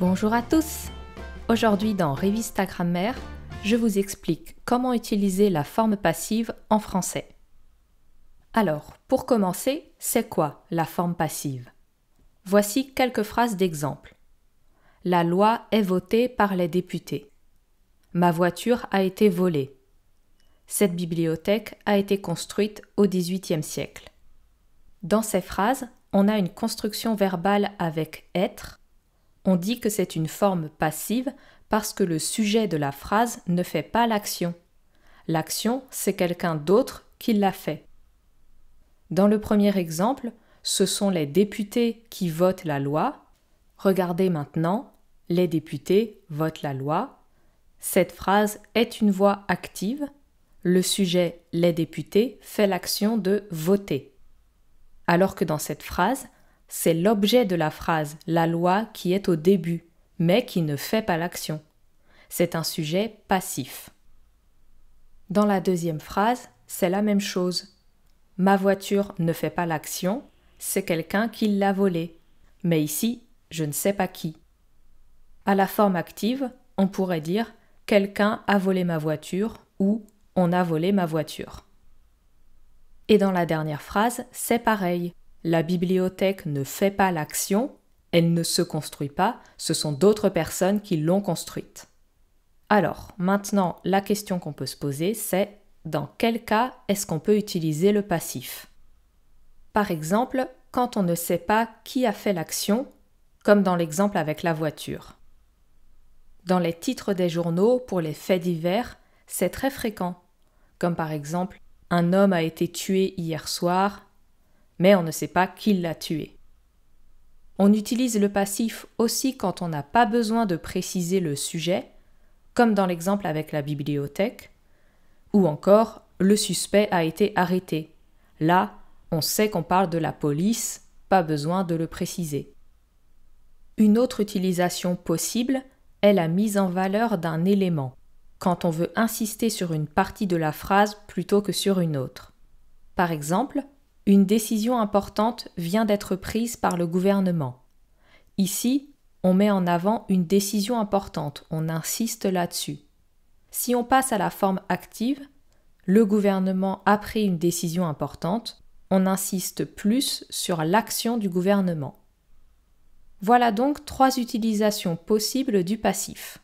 Bonjour à tous Aujourd'hui dans Revista Grammaire, je vous explique comment utiliser la forme passive en français. Alors, pour commencer, c'est quoi la forme passive Voici quelques phrases d'exemple. La loi est votée par les députés. Ma voiture a été volée. Cette bibliothèque a été construite au XVIIIe siècle. Dans ces phrases, on a une construction verbale avec être on dit que c'est une forme passive parce que le sujet de la phrase ne fait pas l'action. L'action, c'est quelqu'un d'autre qui l'a fait. Dans le premier exemple, ce sont les députés qui votent la loi. Regardez maintenant, les députés votent la loi. Cette phrase est une voix active. Le sujet, les députés, fait l'action de voter. Alors que dans cette phrase, c'est l'objet de la phrase, la loi qui est au début, mais qui ne fait pas l'action. C'est un sujet passif. Dans la deuxième phrase, c'est la même chose. Ma voiture ne fait pas l'action, c'est quelqu'un qui l'a volée. Mais ici, je ne sais pas qui. À la forme active, on pourrait dire quelqu'un a volé ma voiture ou on a volé ma voiture. Et dans la dernière phrase, c'est pareil la bibliothèque ne fait pas l'action, elle ne se construit pas, ce sont d'autres personnes qui l'ont construite. Alors, maintenant, la question qu'on peut se poser, c'est dans quel cas est-ce qu'on peut utiliser le passif Par exemple, quand on ne sait pas qui a fait l'action, comme dans l'exemple avec la voiture. Dans les titres des journaux, pour les faits divers, c'est très fréquent, comme par exemple Un homme a été tué hier soir, mais on ne sait pas qui l'a tué. On utilise le passif aussi quand on n'a pas besoin de préciser le sujet, comme dans l'exemple avec la bibliothèque, ou encore le suspect a été arrêté. Là, on sait qu'on parle de la police, pas besoin de le préciser. Une autre utilisation possible est la mise en valeur d'un élément, quand on veut insister sur une partie de la phrase plutôt que sur une autre. Par exemple, une décision importante vient d'être prise par le gouvernement. Ici, on met en avant une décision importante, on insiste là-dessus. Si on passe à la forme active, le gouvernement a pris une décision importante, on insiste plus sur l'action du gouvernement. Voilà donc trois utilisations possibles du passif.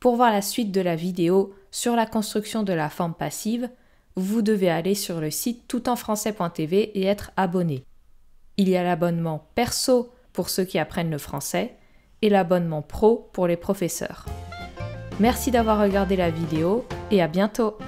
Pour voir la suite de la vidéo sur la construction de la forme passive, vous devez aller sur le site toutenfrançais.tv et être abonné. Il y a l'abonnement perso pour ceux qui apprennent le français et l'abonnement pro pour les professeurs. Merci d'avoir regardé la vidéo et à bientôt